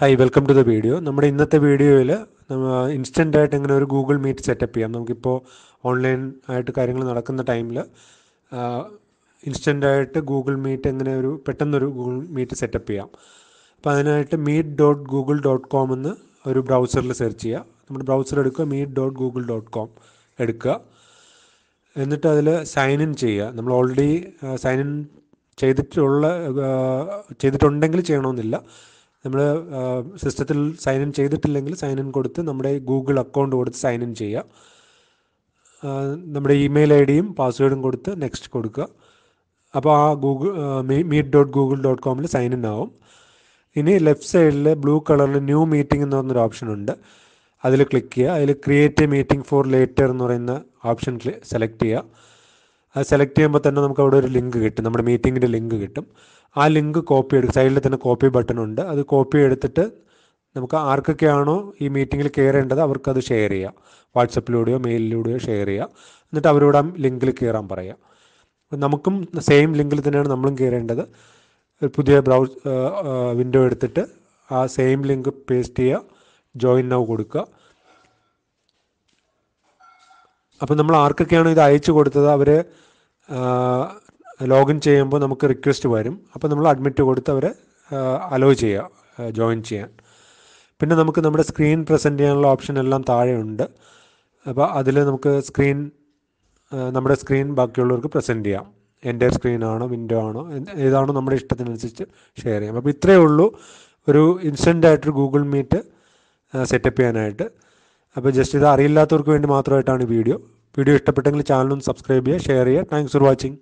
hi welcome to the video നമ്മുടെ ഇന്നത്തെ വീഡിയോയിൽ ഇൻസ്റ്റൻ്റ് ആയിട്ട് എങ്ങനെ ഒരു ഗൂഗിൾ മീറ്റ് സെറ്റപ്പ് ചെയ്യാം നമുക്കിപ്പോൾ ഓൺലൈൻ ആയിട്ട് കാര്യങ്ങൾ നടക്കുന്ന ടൈമിൽ ഇൻസ്റ്റൻ്റ് ആയിട്ട് ഗൂഗിൾ മീറ്റ് എങ്ങനെ ഒരു പെട്ടെന്നൊരു ഗൂഗിൾ മീറ്റ് സെറ്റപ്പ് ചെയ്യാം അപ്പോൾ അതിനായിട്ട് meet dot Google dot com എന്ന് ഒരു ബ്രൗസറിൽ സെർച്ച് ചെയ്യുക നമ്മുടെ ബ്രൗസർ എടുക്കുക meet dot Google dot com എടുക്കുക എന്നിട്ട് അതിൽ സൈൻ ഇൻ ചെയ്യുക നമ്മൾ ഓൾറെഡി സൈൻ ഇൻ ചെയ്തിട്ടുള്ള ചെയ്തിട്ടുണ്ടെങ്കിൽ ചെയ്യണമെന്നില്ല നമ്മൾ സിസ്റ്റത്തിൽ സൈൻ ഇൻ ചെയ്തിട്ടില്ലെങ്കിൽ സൈൻ ഇൻ കൊടുത്ത് നമ്മുടെ ഗൂഗിൾ അക്കൗണ്ട് കൊടുത്ത് സൈൻ ഇൻ ചെയ്യുക നമ്മുടെ ഇമെയിൽ ഐ ഡിയും പാസ്വേഡും കൊടുത്ത് നെക്സ്റ്റ് കൊടുക്കുക അപ്പോൾ ആ Google meet dot Google dot കോമിൽ സൈൻ ഇൻ ആവും ഇനി ലെഫ്റ്റ് സൈഡിൽ ബ്ലൂ കളറിൽ ന്യൂ മീറ്റിംഗ് എന്ന് പറഞ്ഞൊരു ഓപ്ഷൻ ഉണ്ട് അതിൽ ക്ലിക്ക് ചെയ്യുക അതിൽ create a meeting for later എന്ന് പറയുന്ന ഓപ്ഷൻ സെലക്ട് ചെയ്യുക അത് സെലക്ട് ചെയ്യുമ്പോൾ തന്നെ നമുക്ക് അവിടെ ഒരു ലിങ്ക് കിട്ടും നമ്മുടെ മീറ്റിങ്ങിൻ്റെ ലിങ്ക് കിട്ടും ആ ലിങ്ക് കോപ്പി എടുക്കും സൈഡിൽ തന്നെ കോപ്പി ബട്ടൺ ഉണ്ട് അത് കോപ്പി എടുത്തിട്ട് നമുക്ക് ആർക്കൊക്കെയാണോ ഈ മീറ്റിങ്ങിൽ കയറേണ്ടത് അവർക്കത് ഷെയർ ചെയ്യാം വാട്സപ്പിലൂടെയോ മെയിലിലൂടെയോ ഷെയർ ചെയ്യാം എന്നിട്ട് അവരോട് ആ ലിങ്കിൽ കയറാൻ പറയാം നമുക്കും സെയിം ലിങ്കിൽ തന്നെയാണ് നമ്മളും കയറേണ്ടത് പുതിയ ബ്രൗസ് വിൻഡോ എടുത്തിട്ട് ആ സെയിം ലിങ്ക് പേസ്റ്റ് ചെയ്യുക ജോയിൻ നൗ കൊടുക്കുക അപ്പം നമ്മൾ ആർക്കൊക്കെയാണ് ഇത് അയച്ചു കൊടുത്തത് അവർ ലോഗിൻ ചെയ്യുമ്പോൾ നമുക്ക് റിക്വസ്റ്റ് വരും അപ്പോൾ നമ്മൾ അഡ്മിറ്റ് കൊടുത്ത് അവരെ അലോ ചെയ്യുക ജോയിൻ ചെയ്യാൻ പിന്നെ നമുക്ക് നമ്മുടെ സ്ക്രീൻ പ്രസൻറ്റ് ചെയ്യാനുള്ള ഓപ്ഷൻ എല്ലാം താഴെയുണ്ട് അപ്പോൾ അതിൽ നമുക്ക് സ്ക്രീൻ നമ്മുടെ സ്ക്രീൻ ബാക്കിയുള്ളവർക്ക് പ്രസൻറ്റ് ചെയ്യാം എൻ്റെ സ്ക്രീനാണോ വിൻഡോ ആണോ ഏതാണോ നമ്മുടെ ഇഷ്ടത്തിനനുസരിച്ച് ഷെയർ ചെയ്യാം അപ്പോൾ ഇത്രയേ ഉള്ളൂ ഒരു ഇൻസ്റ്റൻ്റ് ആയിട്ടൊരു ഗൂഗിൾ മീറ്റ് സെറ്റപ്പ് ചെയ്യാനായിട്ട് അപ്പോൾ ജസ്റ്റ് ഇത് അറിയില്ലാത്തവർക്ക് വേണ്ടി മാത്രമായിട്ടാണ് വീഡിയോ വീഡിയോ ഇഷ്ടപ്പെട്ടെങ്കിൽ ചാനലും സബ്സ്ക്രൈബ് ചെയ്യുക ഷെയർ ചെയ്യുക താങ്ക്സ് ഫോർ വാച്ചിങ്